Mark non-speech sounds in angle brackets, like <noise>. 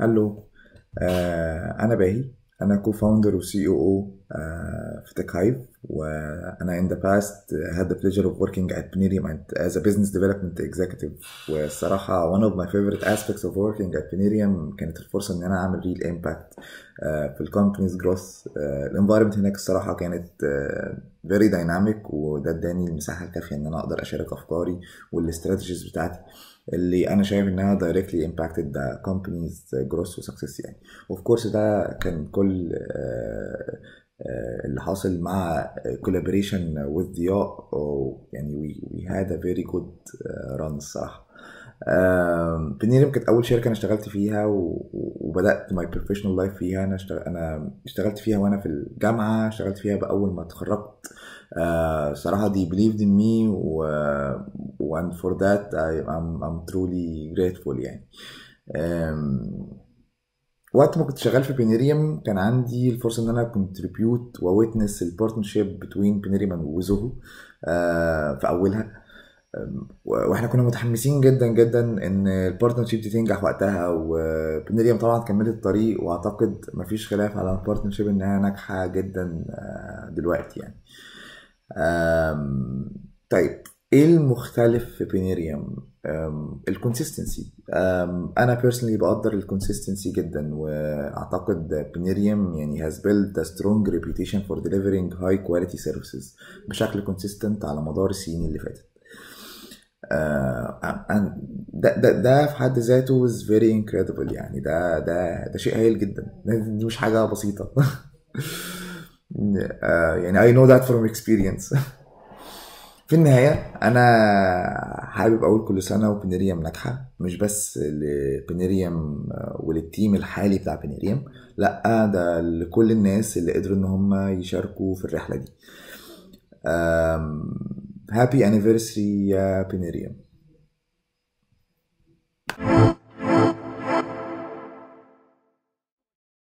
هلو آه انا باهي انا كوفاوندر وسي او او آه، في تك هايف وانا ان ذا باست هاد بليجر اوف وركينج ات بنيريوم از ا بزنس ديفلوبمنت اكزكتيف والصراحه ون اوف ماي فيفورت اسبيكتس اوف وركينج ات بنيريوم كانت الفرصه ان انا اعمل ريل امباكت آه، في الكومبانيز جروث الانفايرمنت هناك الصراحه كانت فيري آه، دايناميك وده اداني المساحه الكافيه ان انا اقدر اشارك افكاري والاستراتيجيز بتاعتي اللي انا شايف انها دايركتلي امباكتد ذا كومبانيز جروث وسكسس يعني اوف كورس ده كان كل اللي حاصل مع كولابوريشن وذ ضياء يعني وي هاد ا فيري جود ران الصراحه بنيرم كانت اول شركه انا اشتغلت فيها وبدات ماي بروفيشنال لايف فيها انا انا اشتغلت فيها وانا في الجامعه اشتغلت فيها باول ما اتخرجت uh, صراحه دي believed in me و and for that I, I'm, I'm truly grateful يعني um, وقت ما كنت شغال في بينيريم كان عندي الفرصه ان انا كونتريبيوت وويتنس البارتنرشيب بتوين بينيريم وزهو في اولها واحنا كنا متحمسين جدا جدا ان البارتنرشيب دي تنجح وقتها وبينيريم طبعا كملت الطريق واعتقد مفيش خلاف على البارتنرشيب انها ناجحه جدا آه، دلوقتي يعني طيب ايه المختلف في بينيريوم الكونسيستنسي انا بيرسونلي بقدر الكونسيستنسي جدا واعتقد بينيريوم يعني has built a strong reputation for delivering high quality services بشكل كونسيستنت على مدار السنين اللي فاتت أه، ده, ده, ده في حد ذاته is very incredible يعني ده ده ده شيء هايل جدا دي مش حاجه بسيطه <laughs> أه، يعني I know that from experience <laughs> في النهاية أنا حابب أقول كل سنة وبنريم ناجحة مش بس لبنريم وللتيم الحالي بتاع بنريم لأ ده لكل الناس اللي قدروا إن هم يشاركوا في الرحلة دي هابي أنيفرسري يا بنريم